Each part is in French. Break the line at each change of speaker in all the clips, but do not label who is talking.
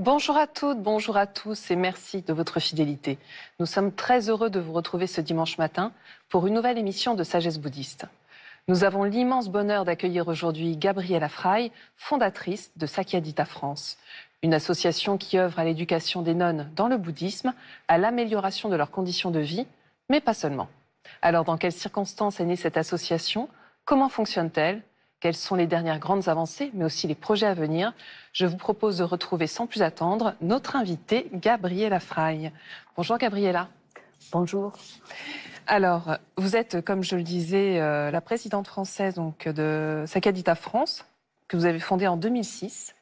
Bonjour à toutes, bonjour à tous et merci de votre fidélité. Nous sommes très heureux de vous retrouver ce dimanche matin pour une nouvelle émission de Sagesse bouddhiste. Nous avons l'immense bonheur d'accueillir aujourd'hui Gabriella Fray, fondatrice de Sakyadita France, une association qui œuvre à l'éducation des nonnes dans le bouddhisme, à l'amélioration de leurs conditions de vie, mais pas seulement. Alors, dans quelles circonstances est née cette association Comment fonctionne-t-elle Quelles sont les dernières grandes avancées, mais aussi les projets à venir Je vous propose de retrouver sans plus attendre notre invitée, Gabriella Fray. Bonjour Gabriella. Bonjour. Alors, vous êtes, comme je le disais, euh, la présidente française donc, de Sacadita France, que vous avez fondée en 2006.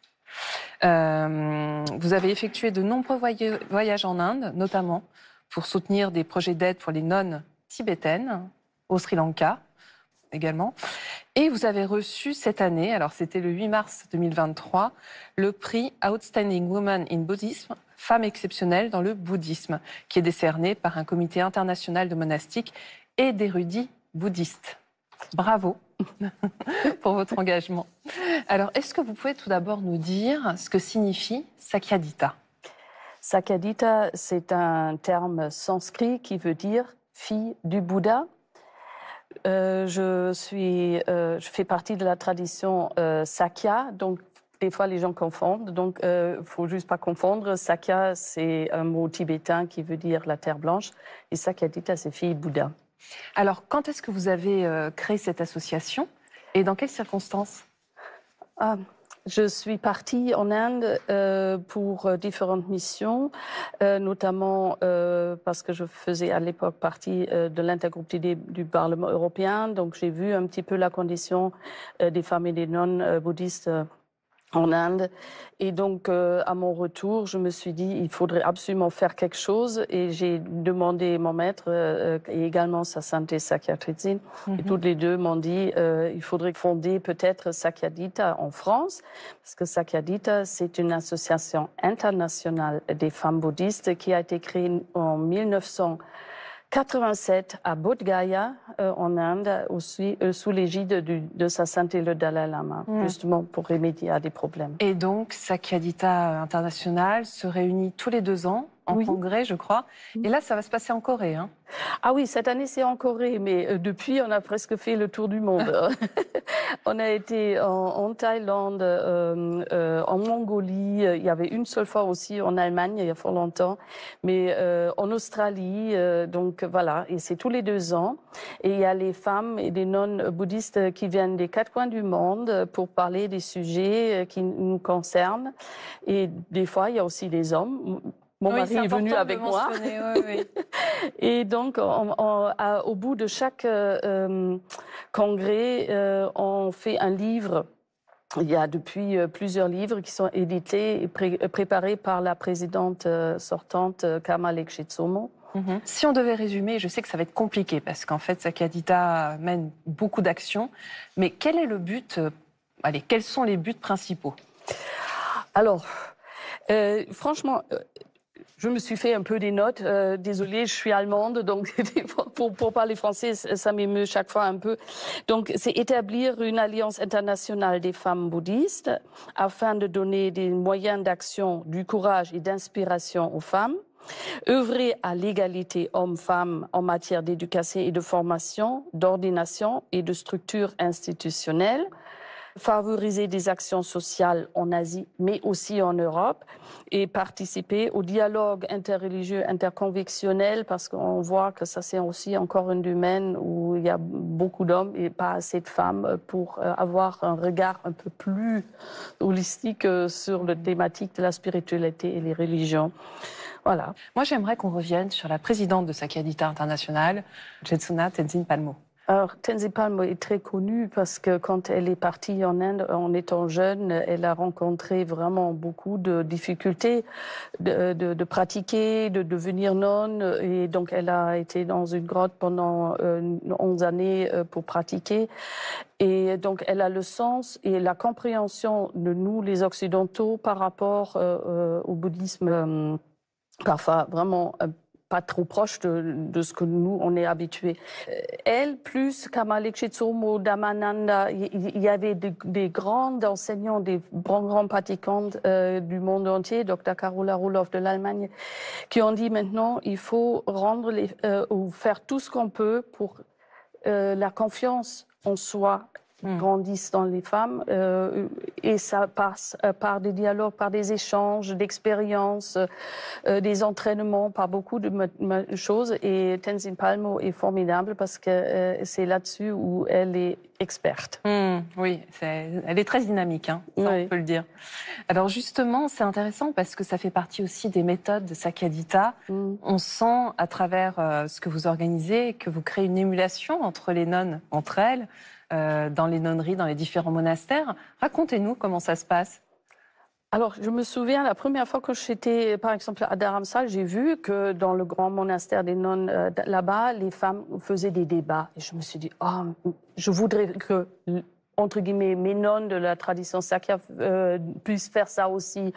Euh, vous avez effectué de nombreux voyages en Inde, notamment pour soutenir des projets d'aide pour les nonnes tibétaines au Sri Lanka, également. Et vous avez reçu cette année, alors c'était le 8 mars 2023, le prix Outstanding Woman in Buddhism, femme exceptionnelle dans le bouddhisme, qui est décerné par un comité international de monastiques et d'érudits bouddhistes. Bravo pour votre engagement. Alors, est-ce que vous pouvez tout d'abord nous dire ce que signifie Sakyadita
Sakyadita, c'est un terme sanskrit qui veut dire fille du Bouddha euh, je, suis, euh, je fais partie de la tradition euh, Sakya, donc des fois les gens confondent, donc il ne faut juste pas confondre. Sakya, c'est un mot tibétain qui veut dire la terre blanche, et Sakya dit à ses filles Bouddha. Alors, quand est-ce que vous avez créé cette association et dans quelles circonstances ah, je suis partie en Inde euh, pour euh, différentes missions, euh, notamment euh, parce que je faisais à l'époque partie de l'intergroupe du Parlement européen, donc j'ai vu un petit peu la condition des femmes et des non-bouddhistes en Inde. Et donc, euh, à mon retour, je me suis dit, il faudrait absolument faire quelque chose. Et j'ai demandé à mon maître euh, et également sa santé Sakyatritsin. Et mhm. toutes les deux m'ont dit, euh, il faudrait fonder peut-être Sakyadita en France, parce que Sakyadita, c'est une association internationale des femmes bouddhistes qui a été créée en 1900. 87 à Bodh Gaya, euh, en Inde, aussi, euh, sous l'égide de Sa Sainteté le Dalai Lama, mm. justement pour remédier à des problèmes. Et donc, Sakyadita International se réunit tous les deux ans en congrès, je crois. Et là, ça va se passer en Corée. Hein. Ah oui, cette année, c'est en Corée, mais euh, depuis, on a presque fait le tour du monde. on a été en, en Thaïlande, euh, euh en Mongolie, euh, il y avait une seule fois aussi en Allemagne, il y a fort longtemps, mais en Australie, donc voilà, et c'est tous les deux ans. Et il y a les femmes et des nonnes bouddhistes qui viennent des quatre coins du monde pour parler des sujets qui nous concernent. Et des fois, il y a aussi des hommes mon mari est, venu avec moi. et donc, au bout de chaque euh, congrès, euh, on fait un livre. Il y a depuis euh, plusieurs livres qui sont édités et préparés par la présidente sortante Kamal Ekshitsomo.
Mhm. Si on devait résumer, je sais que ça va être compliqué parce qu'en fait, Sakadita mène beaucoup d'actions. Mais quel est le but
Allez, quels sont les buts principaux Alors, franchement, je me suis fait un peu des notes. Euh, désolée, je suis allemande, donc pour, pour parler français, ça m'émeut chaque fois un peu. Donc, c'est établir une alliance internationale des femmes bouddhistes afin de donner des moyens d'action, du courage et d'inspiration aux femmes œuvrer à l'égalité hommes-femmes en matière d'éducation et de formation, d'ordination et de structure institutionnelle, favoriser des actions sociales en Asie, mais aussi en Europe, et participer au dialogue interreligieux, interconvictionnel, parce qu'on voit que ça, c'est aussi encore un domaine où il y a beaucoup d'hommes et pas assez de femmes pour euh, avoir un regard un peu plus holistique euh, sur le thématique de la spiritualité et les
religions. Voilà. Moi, j'aimerais qu'on revienne sur la présidente de Sakadita International, Jetsuna Tenzin Palmo.
Alors, Tenzi Palmo est très connue parce que quand elle est partie en Inde en étant jeune, elle a rencontré vraiment beaucoup de difficultés de, pratiquer, de devenir nonne. Et donc, elle a été dans une grotte pendant euh, onze 11 années euh, pour pratiquer. Et donc, elle a le sens et la compréhension de nous, les Occidentaux, par rapport euh, au bouddhisme, parfois vraiment pas trop proche de, ce que nous, on est habitués. Euh, elle, plus Kamalek Damananda, il y, avait des, grands enseignants, des grands, grands pratiquantes euh, du monde entier, Dr. Carola Roloff de l'Allemagne, qui ont dit maintenant, il faut rendre les, euh, ou faire tout ce qu'on peut pour la confiance en soi Mmh. grandissent dans les femmes. Euh, et ça passe euh, par des dialogues, par des échanges, d'expériences, euh, des entraînements, par beaucoup de choses. Et Tenzin Palmo est formidable parce que c'est là-dessus où elle est experte.
Mmh, oui, elle est très dynamique, hein, ça, on peut le dire. Alors justement, c'est intéressant parce que ça fait partie aussi des méthodes de Sakadita. Mmh. On sent à travers ce que vous organisez que vous créez une émulation entre les nonnes, entre elles. Euh, dans les nonneries, dans les différents monastères.
Racontez-nous comment ça se passe. Alors, je me souviens, la première fois que j'étais, par exemple, à Dharamsal, j'ai vu que dans le grand monastère des nonnes, euh, là-bas, les femmes faisaient des débats. Et je me suis dit, oh, je voudrais que entre guillemets, mes nonnes de la tradition sakya euh, puissent faire ça aussi.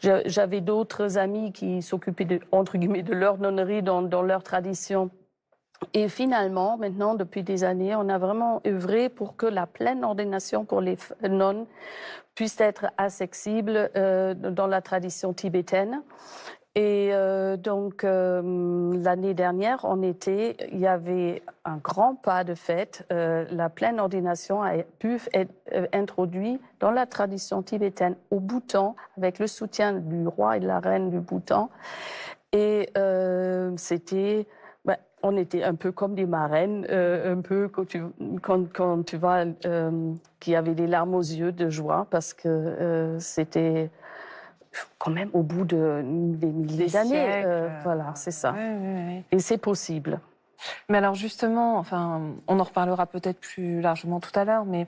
J'avais d'autres amis qui s'occupaient, entre guillemets, de leur nonnerie dans, dans leur tradition. Et finalement, maintenant, depuis des années, on a vraiment œuvré pour que la pleine ordination pour les nonnes puisse être accessible euh, dans la tradition tibétaine. Et euh, donc, euh, l'année dernière, en été, il y avait un grand pas de fête. la pleine ordination a pu être introduite dans la tradition tibétaine au Bhoutan, avec le soutien du roi et de la reine du Bhoutan. Et c'était on était un peu comme des marraines, euh, un peu quand tu, quand, vois euh, qui avait des larmes aux yeux de joie parce que euh, c'était quand même au bout de des milliers d'années. voilà, c'est ça. Et c'est possible. Mais alors
justement, enfin, on en reparlera peut-être plus largement tout à l'heure, mais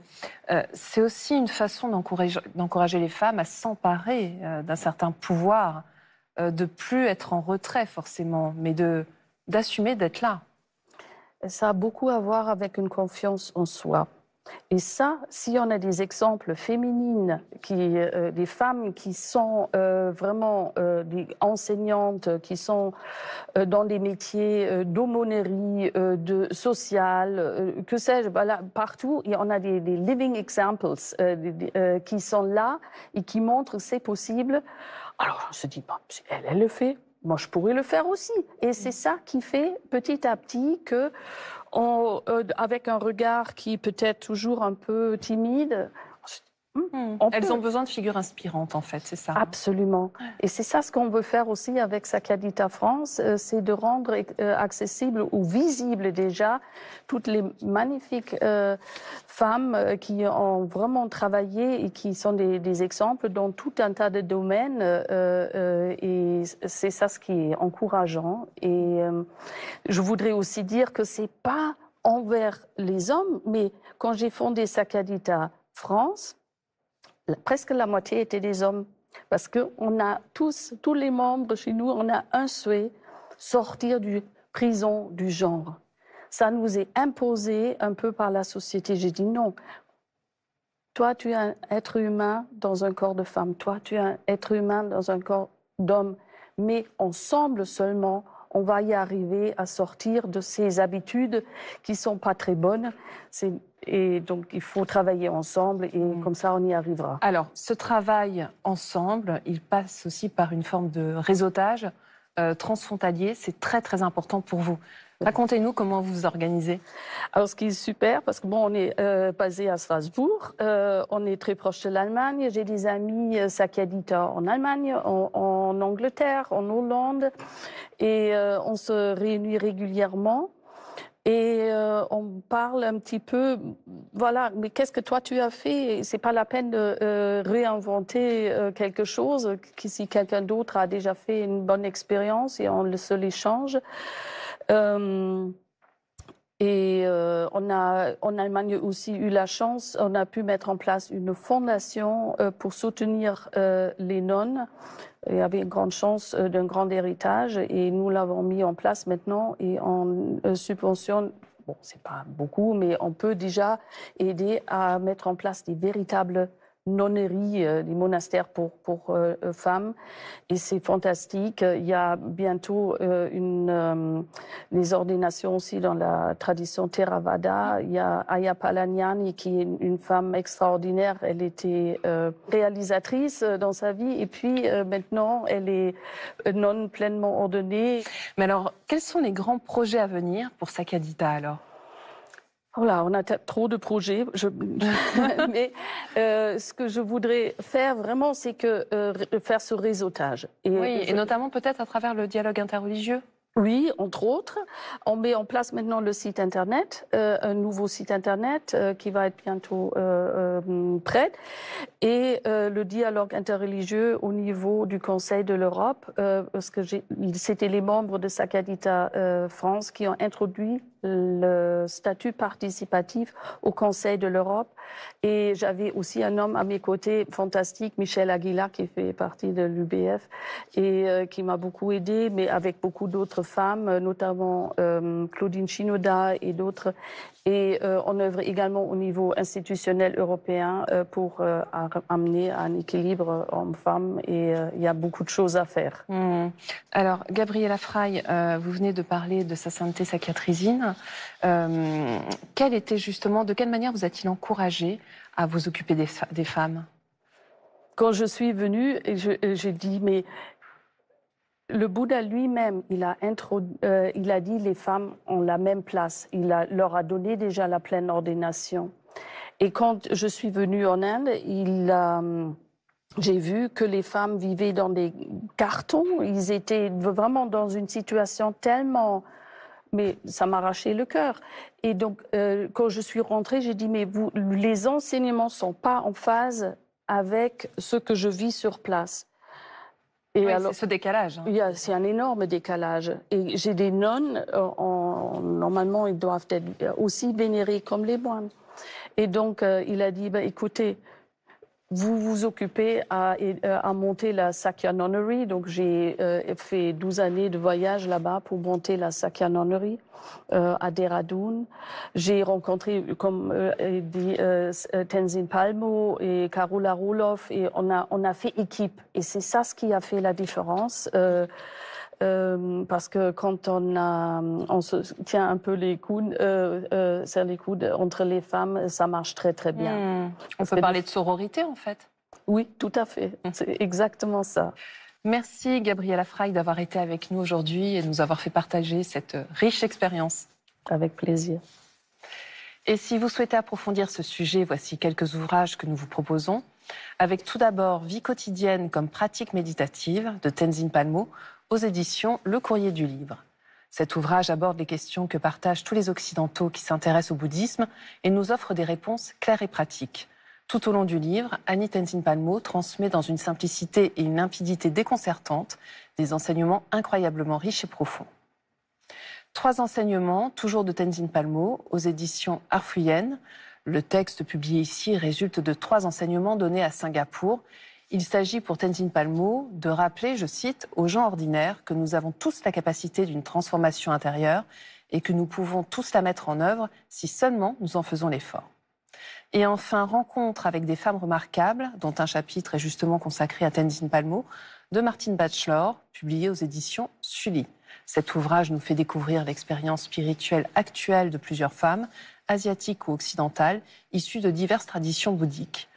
c'est aussi une façon d'encourager les femmes à s'emparer d'un certain pouvoir,
euh, de plus être en retrait forcément, mais de d'assumer d'être là. Ça a beaucoup à voir avec une confiance en soi. Et ça, si on a des exemples féminines, qui, euh, des femmes qui sont euh, vraiment euh, des enseignantes, qui sont dans des métiers d'aumônerie, de social, que sais-je, partout, on a des, living examples qui sont là et qui montrent que c'est possible. Alors on se dit, elle, elle le fait, moi je pourrais le faire aussi. Et c'est ça qui fait petit à petit que, euh, avec un regard qui peut-être toujours un peu timide, Hmm. Elles ont
besoin de figures inspirantes, en fait, c'est
ça hein. Absolument. Et c'est ça ce qu'on veut faire aussi avec Sacadita France, euh, c'est de rendre euh, accessible ou visible déjà toutes les magnifiques euh, femmes qui ont vraiment travaillé et qui sont des, des exemples dans tout un tas de domaines. et c'est ça ce qui est encourageant. Et je voudrais aussi dire que c'est pas envers les hommes, mais quand j'ai fondé Sacadita France, presque la moitié étaient des hommes. Parce qu'on a tous, tous les membres chez nous, on a un souhait, sortir du prison du genre. Ça nous est imposé un peu par la société. J'ai dit non. Toi, tu es un être humain dans un corps de femme. Toi, tu es un être humain dans un corps d'homme. Mais ensemble seulement, on va y arriver à sortir de ces habitudes qui sont pas très bonnes. Et donc, il faut travailler ensemble et mm. comme ça, on y arrivera.
Alors, ce travail ensemble, il passe aussi par une forme de réseautage euh, transfrontalier. C'est très, très important pour vous. Racontez-nous comment vous vous
organisez. Alors, ce qui est super, parce que bon, on est euh, basé à Strasbourg, euh, on est très proche de l'Allemagne. J'ai des amis euh, en Allemagne en Angleterre, en Hollande, et euh, on se réunit régulièrement. Et euh, on parle un petit peu, voilà, mais qu'est-ce que toi tu as fait C'est pas la peine de euh, réinventer quelque chose si quelqu'un d'autre a déjà fait une bonne expérience et on se l'échange. Et euh, on a, en Allemagne aussi eu la chance, on a pu mettre en place une fondation euh, pour soutenir euh, les nonnes. Il y avait une grande chance d'un grand héritage et nous l'avons mis en place maintenant et en subvention, bon, c'est pas beaucoup, mais on peut déjà aider à mettre en place des véritables nonneries, des euh, monastères pour, pour euh, euh, femmes. Et c'est fantastique. Il y a bientôt une, les ordinations aussi dans la tradition Theravada. Il y a Aya Palanyani qui est une femme extraordinaire. Elle était réalisatrice dans sa vie et puis maintenant elle est non pleinement ordonnée. Mais alors, quels sont les grands projets à venir pour Sakadita alors Oh – Voilà, on a trop de projets. Mais euh, ce que je voudrais faire vraiment, c'est que euh, faire ce réseautage. Et oui, et notamment peut-être à travers le dialogue interreligieux. Oui, entre autres. On met en place maintenant le site Internet, euh, un nouveau site Internet qui va être bientôt prêt, et le dialogue interreligieux au niveau du Conseil de l'Europe, parce que c'était les membres de Sacadita France qui ont introduit le statut participatif au Conseil de l'Europe. Et j'avais aussi un homme à mes côtés fantastique, Michel Aguilar, qui fait partie de l'UBF et euh, qui m'a beaucoup aidé, mais avec beaucoup d'autres femmes, euh, notamment euh, Claudine Chinoda et d'autres. Et on œuvre également au niveau institutionnel européen pour amener un équilibre homme-femme et il y a beaucoup de choses à faire. Mmh. Alors, Gabriela Frey vous venez de parler de Sa santé sa
euh, quel était justement, de quelle manière vous a-t-il encouragé à vous occuper des,
femmes Quand je suis venue, j'ai dit, mais le Bouddha lui-même, il, a euh, il a dit les femmes ont la même place. Il leur a donné déjà la pleine ordination. Et quand je suis venue en Inde, il j'ai vu que les femmes vivaient dans des cartons. Ils étaient vraiment dans une situation tellement mais ça m'arrachait le cœur. Et donc, euh, quand je suis rentrée, j'ai dit, mais vous, les enseignements ne sont pas en phase avec ce que je vis sur place. Et alors, ce décalage. Hein. C'est un énorme décalage. Et j'ai des nonnes, euh, normalement, ils doivent être aussi vénérés comme les moines. Et donc, euh, il a dit, bah, écoutez, vous vous occupez à, à monter la Sakya Nonnery. Donc, j'ai euh, fait 12 années de voyage là-bas pour monter la Sakya Nonnery euh, à Dehradun. J'ai rencontré, comme euh, Tenzin Palmo et Karula Roloff, et on a, on a fait équipe. Et c'est ça ce qui a fait la différence. Euh, parce que quand on, on se tient un peu les coudes, euh, euh, les coudes entre les femmes, ça marche très très bien. Hmm. On peut parler de
sororité en fait.
Oui, tout à fait. Hmm. C'est exactement ça. Merci Gabriella
Frey d'avoir été avec nous aujourd'hui et de nous avoir fait partager cette riche expérience. Avec plaisir. Et si vous souhaitez approfondir ce sujet, voici quelques ouvrages que nous vous proposons avec tout d'abord Vie quotidienne comme pratique méditative de Tenzin Palmo aux éditions Le Courrier du Livre. Cet ouvrage aborde les questions que partagent tous les Occidentaux qui s'intéressent au bouddhisme et nous offre des réponses claires et pratiques. Tout au long du livre, Annie Tenzin Palmo transmet dans une simplicité et une limpidité déconcertantes des enseignements incroyablement riches et profonds. Trois enseignements, toujours de Tenzin Palmo, aux éditions Arfuyen, le texte publié ici résulte de trois enseignements donnés à Singapour. Il s'agit pour Tenzin Palmo de rappeler, je cite, aux gens ordinaires que nous avons tous la capacité d'une transformation intérieure et que nous pouvons tous la mettre en œuvre si seulement nous en faisons l'effort. Et enfin, rencontre avec des femmes remarquables, dont un chapitre est justement consacré à Tenzin Palmo, de Martine Batchelor, publié aux éditions Sully. Cet ouvrage nous fait découvrir l'expérience spirituelle actuelle de plusieurs femmes asiatiques ou occidentales, issues de diverses traditions bouddhiques.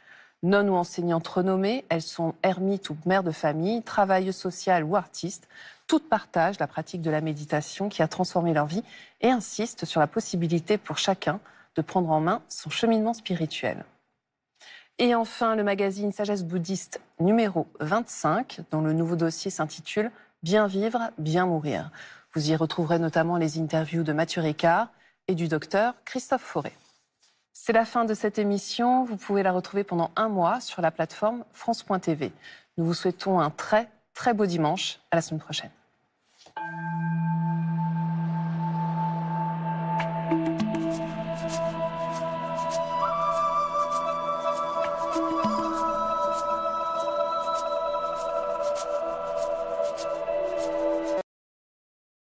Nonnes ou enseignantes renommées, elles sont ermites ou mères de famille, travailleuses sociales ou artistes. Toutes partagent la pratique de la méditation qui a transformé leur vie et insistent sur la possibilité pour chacun de prendre en main son cheminement spirituel. Et enfin, le magazine Sagesse bouddhiste numéro 25, dont le nouveau dossier s'intitule Bien vivre, bien mourir. Vous y retrouverez notamment les interviews de Mathieu Ricard, et du docteur Christophe Fauré. C'est la fin de cette émission. Vous pouvez la retrouver pendant un mois sur la plateforme France.tv. Nous vous souhaitons un très, très beau dimanche. À la semaine prochaine.